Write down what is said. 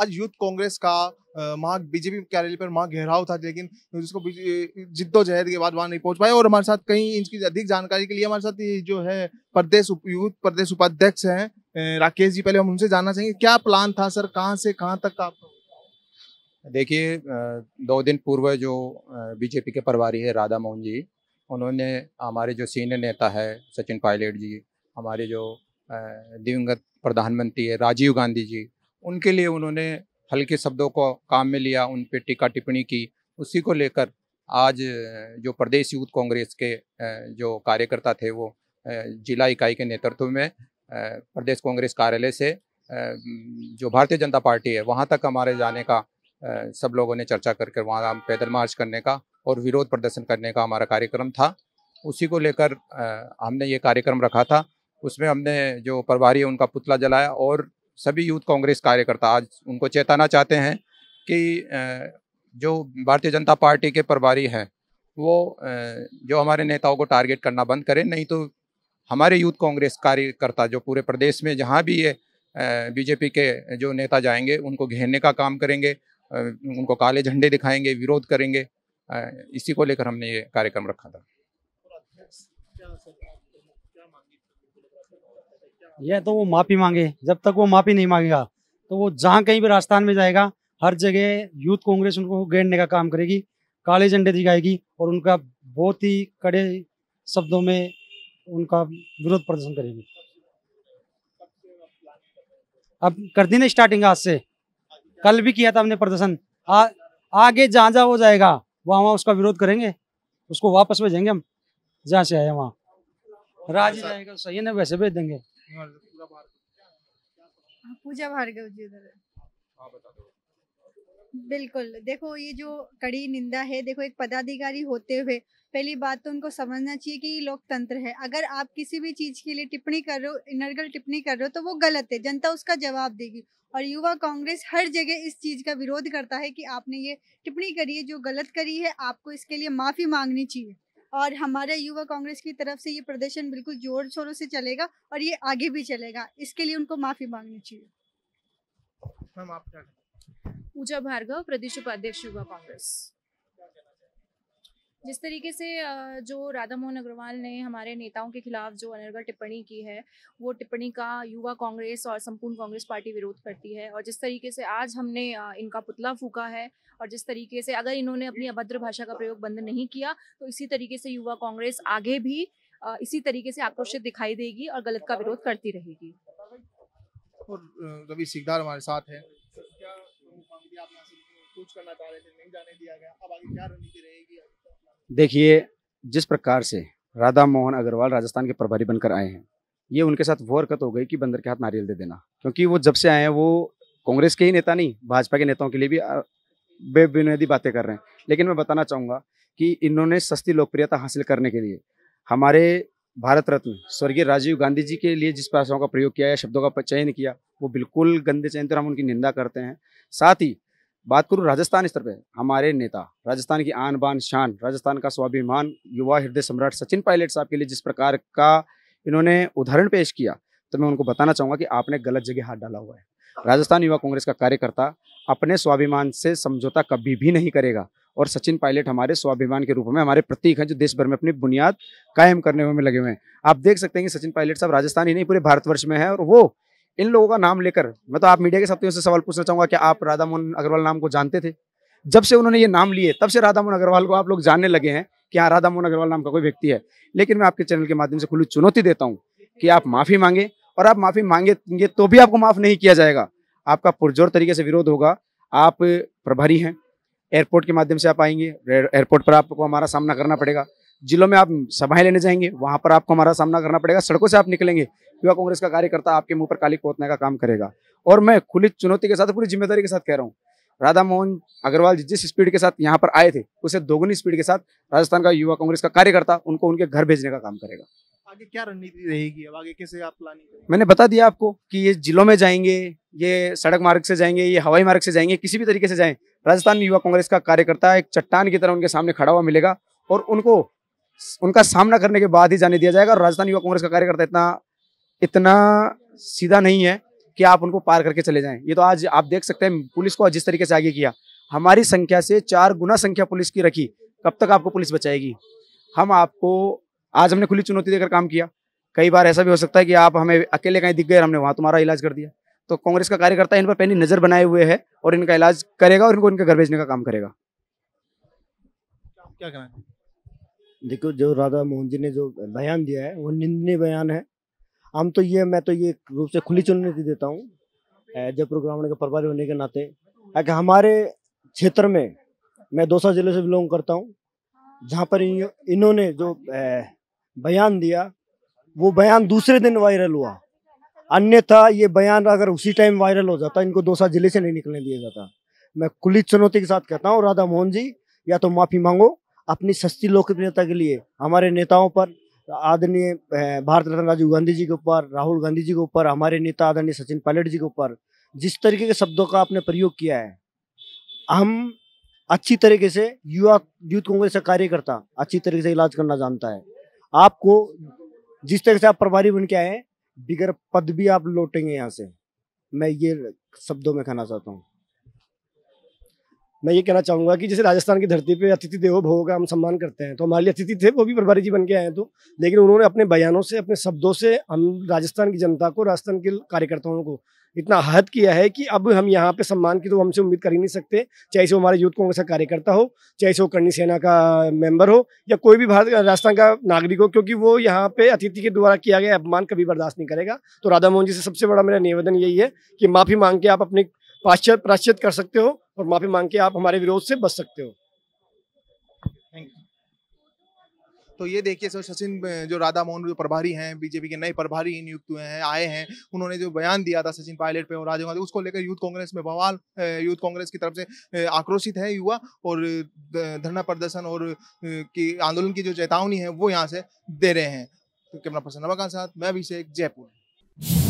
आज यूथ कांग्रेस का वहाँ बीजेपी कार्यालय पर वहाँ घेराव था लेकिन जिसको जिद्दोजहद के बाद वहाँ नहीं पहुँच पाए और हमारे साथ कहीं की अधिक जानकारी के लिए हमारे साथ जो है प्रदेश यूथ प्रदेश उपाध्यक्ष हैं राकेश जी पहले हम उनसे जानना चाहेंगे क्या प्लान था सर कहाँ से कहाँ तक का देखिए दो दिन पूर्व जो बीजेपी के प्रभारी है राधा मोहन जी उन्होंने हमारे जो सीनियर नेता है सचिन पायलट जी हमारे जो दिवंगत प्रधानमंत्री है राजीव गांधी जी उनके लिए उन्होंने हल्के शब्दों को काम में लिया उन पर टीका टिप्पणी की उसी को लेकर आज जो प्रदेश यूथ कांग्रेस के जो कार्यकर्ता थे वो जिला इकाई के नेतृत्व में प्रदेश कांग्रेस कार्यालय से जो भारतीय जनता पार्टी है वहाँ तक हमारे जाने का सब लोगों ने चर्चा करके वहाँ पैदल मार्च करने का और विरोध प्रदर्शन करने का हमारा कार्यक्रम था उसी को लेकर हमने ये कार्यक्रम रखा था उसमें हमने जो प्रभारी है उनका पुतला जलाया और सभी यूथ कांग्रेस कार्यकर्ता आज उनको चेताना चाहते हैं कि जो भारतीय जनता पार्टी के प्रभारी हैं वो जो हमारे नेताओं को टारगेट करना बंद करें नहीं तो हमारे यूथ कांग्रेस कार्यकर्ता जो पूरे प्रदेश में जहाँ भी ये बीजेपी के जो नेता जाएंगे उनको घेरने का काम करेंगे उनको काले झंडे दिखाएंगे विरोध करेंगे इसी को लेकर हमने ये कार्यक्रम रखा था यह तो वो माफ़ी मांगे जब तक वो माफ़ी नहीं मांगेगा तो वो जहाँ कहीं भी राजस्थान में जाएगा हर जगह यूथ कांग्रेस उनको घेरने का काम करेगी काले झंडे दिखाएगी और उनका बहुत ही कड़े शब्दों में उनका विरोध प्रदर्शन करेगी अब कर दी ना स्टार्टिंग आज से कल भी किया था हमने प्रदर्शन आगे जहाँ जहाँ वो जाएगा वहाँ वहाँ उसका विरोध करेंगे उसको वापस भेजेंगे हम जहाँ से आए वहाँ राज्य जाएगा सही है ना वैसे भेज देंगे हाँ, पूजा भार्गव जी उधर हाँ, बिल्कुल देखो ये जो कड़ी निंदा है देखो एक पदाधिकारी होते हुए पहली बात तो उनको समझना चाहिए कि लोकतंत्र है अगर आप किसी भी चीज के लिए टिप्पणी कर रहे हो इनर्गल टिप्पणी कर रहे हो तो वो गलत है जनता उसका जवाब देगी और युवा कांग्रेस हर जगह इस चीज का विरोध करता है कि आपने ये टिप्पणी करी है जो गलत करी है आपको इसके लिए माफी मांगनी चाहिए और हमारे युवा कांग्रेस की तरफ से ये प्रदर्शन बिल्कुल जोर शोरों से चलेगा और ये आगे भी चलेगा इसके लिए उनको माफी मांगनी चाहिए पूजा भार्गव प्रदेश उपाध्यक्ष युवा कांग्रेस जिस तरीके से जो राधा मोहन अग्रवाल ने हमारे नेताओं के खिलाफ जो अनर्गल टिप्पणी की है वो टिप्पणी का युवा कांग्रेस और संपूर्ण कांग्रेस पार्टी विरोध करती है और जिस तरीके से आज हमने इनका पुतला फूका है और जिस तरीके से अगर इन्होंने अपनी अभद्र भाषा का प्रयोग बंद नहीं किया तो इसी तरीके से युवा कांग्रेस आगे भी इसी तरीके से आक्रोशित दिखाई देगी और गलत का विरोध करती रहेगी और रवि सिकदार हमारे साथ हैं कुछ करना चाह रहे थे नहीं जाने दिया गया अब आगे क्या रणनीति रहेगी देखिए जिस प्रकार से राधा मोहन अग्रवाल राजस्थान के प्रभारी बनकर आए हैं ये उनके साथ वो हरकत हो गई कि बंदर के हाथ नारियल दे देना क्योंकि वो जब से आए हैं वो कांग्रेस के ही नेता नहीं भाजपा के नेताओं के लिए भी बेबुनियादी बातें कर रहे हैं लेकिन मैं बताना चाहूँगा कि इन्होंने सस्ती लोकप्रियता हासिल करने के लिए हमारे भारत रत्न स्वर्गीय राजीव गांधी जी के लिए जिस भाषाओं का प्रयोग किया या शब्दों का चयन किया वो बिल्कुल गंदे चयन थे हम उनकी निंदा करते हैं साथ ही बात करूँ राजस्थान स्तर पे हमारे नेता राजस्थान की आन बान शान राजस्थान का स्वाभिमान युवा हृदय सम्राट सचिन पायलट साहब के लिए जिस प्रकार का इन्होंने उदाहरण पेश किया तो मैं उनको बताना चाहूँगा कि आपने गलत जगह हाथ डाला हुआ है राजस्थान युवा कांग्रेस का कार्यकर्ता अपने स्वाभिमान से समझौता कभी भी नहीं करेगा और सचिन पायलट हमारे स्वाभिमान के रूप में हमारे प्रतीक हैं जो देश भर में अपनी बुनियाद कायम करने में लगे हुए हैं आप देख सकते हैं कि सचिन पायलट साहब राजस्थान ही नहीं पूरे भारतवर्ष में है और वो इन लोगों का नाम लेकर मैं तो आप मीडिया के साथियों से सवाल पूछना चाहूंगा कि आप राधा मोहन अग्रवाल नाम को जानते थे जब से उन्होंने ये नाम लिए तब से राधा मोहन अग्रवाल को आप लोग जानने लगे हैं कि हाँ राधा मोहन अग्रवाल नाम का कोई व्यक्ति है लेकिन मैं आपके चैनल के माध्यम से खुली चुनौती देता हूँ कि आप माफ़ी मांगे और आप माफ़ी मांगेंगे तो भी आपको माफ़ नहीं किया जाएगा आपका पुरजोर तरीके से विरोध होगा आप प्रभारी हैं एयरपोर्ट के माध्यम से आप आएंगे एयरपोर्ट पर आपको हमारा सामना करना पड़ेगा जिलों में आप सभाएं लेने जाएंगे वहां पर आपको हमारा सामना करना पड़ेगा सड़कों से आप निकलेंगे युवा कांग्रेस का कार्यकर्ता आपके मुंह पर काली पोतने का काम करेगा और मैं खुली चुनौती के साथ पूरी जिम्मेदारी के साथ कह रहा हूँ राधा मोहन अग्रवाल जिस स्पीड के साथ यहाँ पर आए थे उसे दोगुनी स्पीड के साथ राजस्थान का युवा कांग्रेस का कार्यकर्ता उनको उनके घर भेजने का काम करेगा आगे क्या रणनीति रहेगी अब आगे कैसे आप प्लानिंग मैंने बता दिया आपको कि ये जिलों में जाएंगे ये सड़क मार्ग से जाएंगे ये हवाई मार्ग से जाएंगे किसी भी तरीके से जाएं राजस्थान युवा कांग्रेस का कार्यकर्ता एक चट्टान की तरह उनके सामने खड़ा हुआ मिलेगा और उनको उनका सामना करने के बाद ही जाने दिया जाएगा और राजस्थान युवा कांग्रेस का कार्यकर्ता इतना इतना सीधा नहीं है कि आप उनको पार करके चले जाएं ये तो आज आप देख सकते हैं पुलिस को जिस तरीके से आगे किया हमारी संख्या से चार गुना संख्या पुलिस की रखी कब तक आपको पुलिस बचाएगी हम आपको आज हमने खुली चुनौती देकर काम किया कई बार ऐसा भी हो सकता है कि आप हमें अकेले कहीं दिख गए हमने वहाँ तुम्हारा इलाज कर दिया तो कांग्रेस का कार्यकर्ता इन पर पहली नजर बनाए हुए है और इनका इलाज करेगा और इनको इनके घर भेजने का काम करेगा क्या कहना देखो जो राधा मोहन जी ने जो बयान दिया है वो निंदनीय बयान है हम तो ये मैं तो ये रूप से खुली चुनौती देता हूँ जयपुर ग्रामीण के प्रभारी होने के नाते कि हमारे क्षेत्र में मैं दौसा जिले से बिलोंग करता हूँ जहाँ पर इन्होंने जो बयान दिया वो बयान दूसरे दिन वायरल हुआ अन्यथा ये बयान अगर उसी टाइम वायरल हो जाता इनको दौसा जिले से नहीं निकलने दिया जाता मैं खुली चुनौती के साथ कहता हूँ राधा मोहन जी या तो माफ़ी मांगो अपनी सस्ती लोकप्रियता के लिए हमारे नेताओं पर आदरणीय भारत रत्न राजीव गांधी जी के ऊपर राहुल गांधी जी के ऊपर हमारे नेता आदरणीय सचिन पायलट जी के ऊपर जिस तरीके के शब्दों का आपने प्रयोग किया है हम अच्छी तरीके से युवा यूथ कांग्रेस का कार्यकर्ता अच्छी तरीके से इलाज करना जानता है आपको जिस तरीके से आप प्रभारी बन के आए बिगर पद भी आप लौटेंगे यहाँ से मैं ये शब्दों में कहना चाहता हूँ मैं ये कहना चाहूँगा कि जैसे राजस्थान की धरती पे अतिथि देव भव का हम सम्मान करते हैं तो हमारे लिए अतिथि थे वो भी प्रभारी जी बन के आए हैं तो लेकिन उन्होंने अपने बयानों से अपने शब्दों से हम राजस्थान की जनता को राजस्थान के कार्यकर्ताओं को इतना आहत किया है कि अब हम यहाँ पे सम्मान की तो हमसे उम्मीद कर ही नहीं सकते चाहे से वो हमारे यूथ कांग्रेस का कार्यकर्ता हो चाहे से वो करणी सेना का मेंबर हो या कोई भी भारत राजस्थान का नागरिक हो क्योंकि वो यहाँ पे अतिथि के द्वारा किया गया अपमान कभी बर्दाश्त नहीं करेगा तो राधा मोहन जी से सबसे बड़ा मेरा निवेदन यही है कि माफ़ी मांग के आप अपने पाश्चात प्राश्चित कर सकते हो और माफी मांग के आप हमारे विरोध से बच सकते हो तो ये देखिए सर सचिन जो राधा मोहन जो प्रभारी हैं बीजेपी के नए प्रभारी नियुक्त हुए हैं आए हैं उन्होंने जो बयान दिया था सचिन पायलट पे और राजीव गांधी उसको लेकर यूथ कांग्रेस में बवाल यूथ कांग्रेस की तरफ से आक्रोशित है युवा और धरना प्रदर्शन और की आंदोलन की जो चेतावनी है वो यहाँ से दे रहे हैं तो कैमरा पर्सन नवाकांत साथ मैं अभिषेक जयपुर